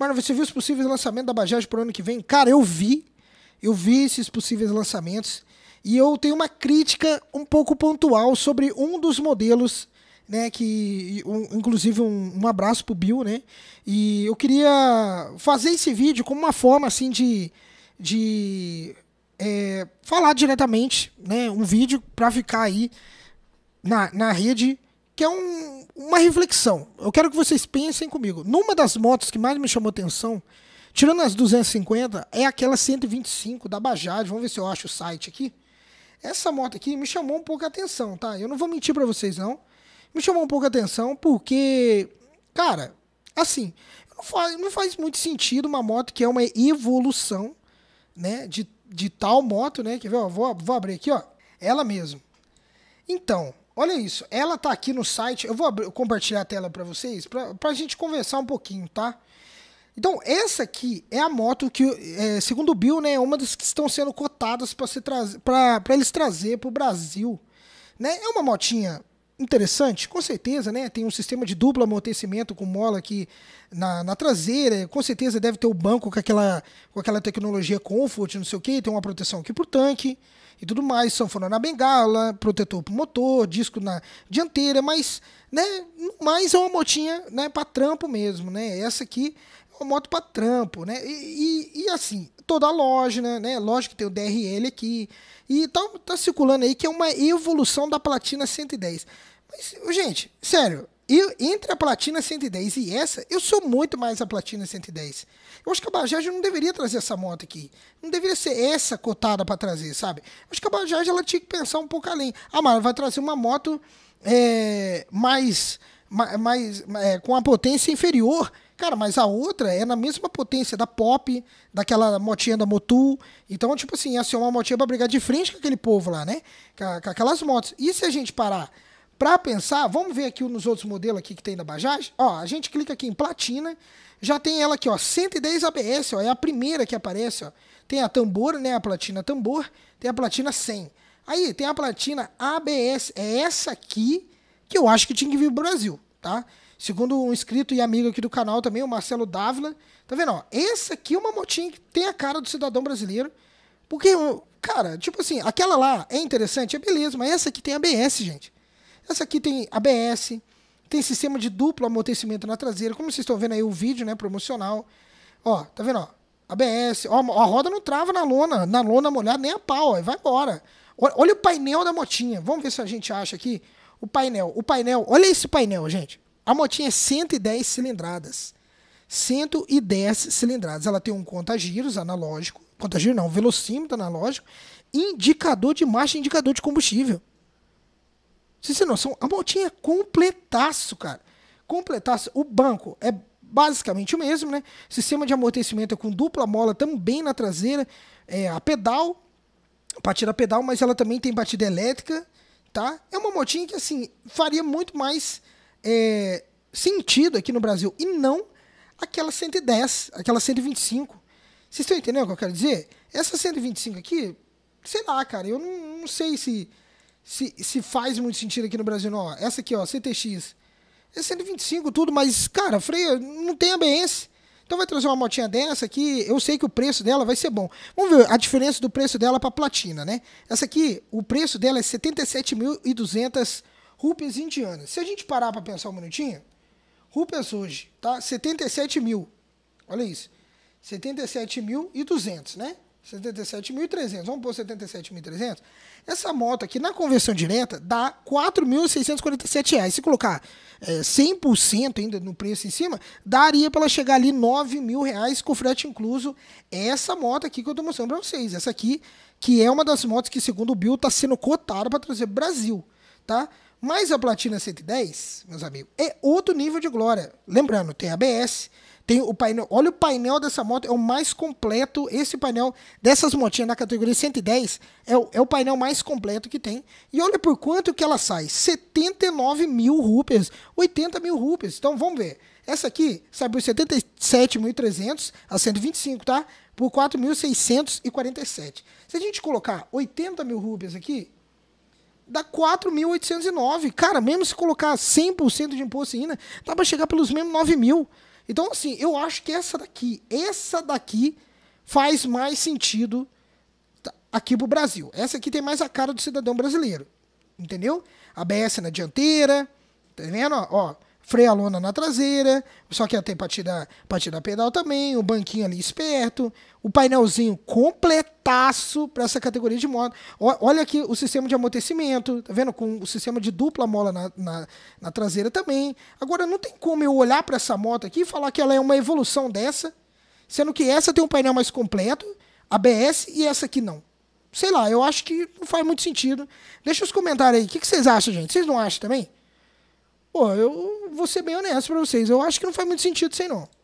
Mano, você viu os possíveis lançamentos da Bajaj pro ano que vem? Cara, eu vi. Eu vi esses possíveis lançamentos. E eu tenho uma crítica um pouco pontual sobre um dos modelos, né? Que. Um, inclusive, um, um abraço pro Bill, né? E eu queria fazer esse vídeo como uma forma, assim, de. de é, falar diretamente, né? Um vídeo para ficar aí na, na rede que é um, uma reflexão. Eu quero que vocês pensem comigo. Numa das motos que mais me chamou atenção, tirando as 250, é aquela 125 da Bajaj. Vamos ver se eu acho o site aqui. Essa moto aqui me chamou um pouco a atenção, tá? Eu não vou mentir para vocês não. Me chamou um pouco a atenção porque, cara, assim, não faz, não faz muito sentido uma moto que é uma evolução, né, de, de tal moto, né? Quer ver? Ó, vou, vou abrir aqui, ó. Ela mesmo. Então, Olha isso, ela tá aqui no site. Eu vou abrir, compartilhar a tela para vocês para a gente conversar um pouquinho, tá? Então, essa aqui é a moto que, é, segundo o Bill, né, é uma das que estão sendo cotadas para se trazer, para eles trazer para o Brasil. Né? É uma motinha interessante? Com certeza, né? Tem um sistema de duplo amortecimento com mola aqui na, na traseira. Com certeza deve ter o banco com aquela, com aquela tecnologia Comfort, não sei o que. Tem uma proteção aqui pro tanque e tudo mais. Sanfona na bengala, protetor pro motor, disco na dianteira. Mas, né? Mas é uma motinha né, para trampo mesmo, né? Essa aqui moto para trampo, né? E, e, e, assim, toda a loja, né? né? Lógico Loja que tem o DRL aqui. E tá, tá circulando aí que é uma evolução da Platina 110. Mas, gente, sério, eu, entre a Platina 110 e essa, eu sou muito mais a Platina 110. Eu acho que a Bajaj não deveria trazer essa moto aqui. Não deveria ser essa cotada para trazer, sabe? Eu acho que a Bajaj ela tinha que pensar um pouco além. Ah, mas vai trazer uma moto é, mais, mais, mais é, com a potência inferior Cara, mas a outra é na mesma potência da Pop, daquela motinha da Motul. Então, tipo assim, ia ser uma motinha pra brigar de frente com aquele povo lá, né? Com, com aquelas motos. E se a gente parar para pensar, vamos ver aqui nos outros modelos aqui que tem da Bajaj. Ó, a gente clica aqui em platina, já tem ela aqui, ó, 110 ABS, ó, é a primeira que aparece, ó. Tem a tambor, né, a platina tambor, tem a platina 100. Aí tem a platina ABS, é essa aqui que eu acho que tinha que vir pro Brasil, tá? Segundo um inscrito e amigo aqui do canal também, o Marcelo Dávila. Tá vendo? Ó, essa aqui é uma motinha que tem a cara do cidadão brasileiro. Porque, cara, tipo assim, aquela lá é interessante, é beleza, mas essa aqui tem ABS, gente. Essa aqui tem ABS, tem sistema de duplo amortecimento na traseira, como vocês estão vendo aí o vídeo, né, promocional. Ó, tá vendo, ó? ABS, ó, a roda não trava na lona, na lona molhada nem a pau, ó, vai embora. Olha o painel da motinha. Vamos ver se a gente acha aqui o painel. O painel, olha esse painel, gente. A motinha é 110 cilindradas. 110 cilindradas. Ela tem um conta-giros analógico. Conta-giro não, velocímetro analógico. Indicador de marcha indicador de combustível. Vocês têm noção? A motinha é completaço, cara. Completaço. O banco é basicamente o mesmo, né? Sistema de amortecimento é com dupla mola também na traseira. É, a pedal, batida a pedal, mas ela também tem batida elétrica, tá? É uma motinha que, assim, faria muito mais é, sentido aqui no Brasil e não aquela 110, aquela 125. Vocês estão entendendo o que eu quero dizer? Essa 125 aqui, sei lá, cara, eu não, não sei se, se, se faz muito sentido aqui no Brasil, não. Essa aqui, ó, CTX. É 125, tudo, mas, cara, freio, não tem ABS. Então vai trazer uma motinha dessa aqui, eu sei que o preço dela vai ser bom. Vamos ver a diferença do preço dela para platina, né? Essa aqui, o preço dela é 77.200 Rupias indianas. Se a gente parar para pensar um minutinho, Rupias hoje tá 77 mil. Olha isso. 77.200, né? 77.300. Vamos pôr 77.300. Essa moto aqui, na conversão direta, dá R$ reais. Se colocar é, 100% ainda no preço em cima, daria para ela chegar ali R$ reais com frete incluso. Essa moto aqui que eu estou mostrando para vocês. Essa aqui, que é uma das motos que, segundo o Bill, está sendo cotada para trazer Brasil, tá? Mas a Platina 110, meus amigos, é outro nível de glória. Lembrando, tem ABS, tem o painel. Olha o painel dessa moto, é o mais completo. Esse painel dessas motinhas na categoria 110 é o, é o painel mais completo que tem. E olha por quanto que ela sai: 79 mil rupias, 80 mil rupias. Então vamos ver. Essa aqui sai por 77.300 a 125, tá? Por 4.647. Se a gente colocar 80 mil rupias aqui, dá 4.809. Cara, mesmo se colocar 100% de imposto ainda, dá para chegar pelos mesmos 9 mil. Então, assim, eu acho que essa daqui, essa daqui faz mais sentido aqui pro Brasil. Essa aqui tem mais a cara do cidadão brasileiro. Entendeu? A na dianteira, tá vendo? Ó, ó freio a lona na traseira, só que até para tirar, pra tirar pedal também, o banquinho ali esperto, o painelzinho completaço para essa categoria de moto. olha aqui o sistema de amortecimento, tá vendo? Com o sistema de dupla mola na, na, na traseira também. Agora, não tem como eu olhar para essa moto aqui e falar que ela é uma evolução dessa, sendo que essa tem um painel mais completo, ABS, e essa aqui não sei lá, eu acho que não faz muito sentido. Deixa os comentários aí. O que, vocês acham, gente? Vocês não acham também? Pô, eu vou ser bem honesto pra vocês. Eu acho que não faz muito sentido isso aí, não.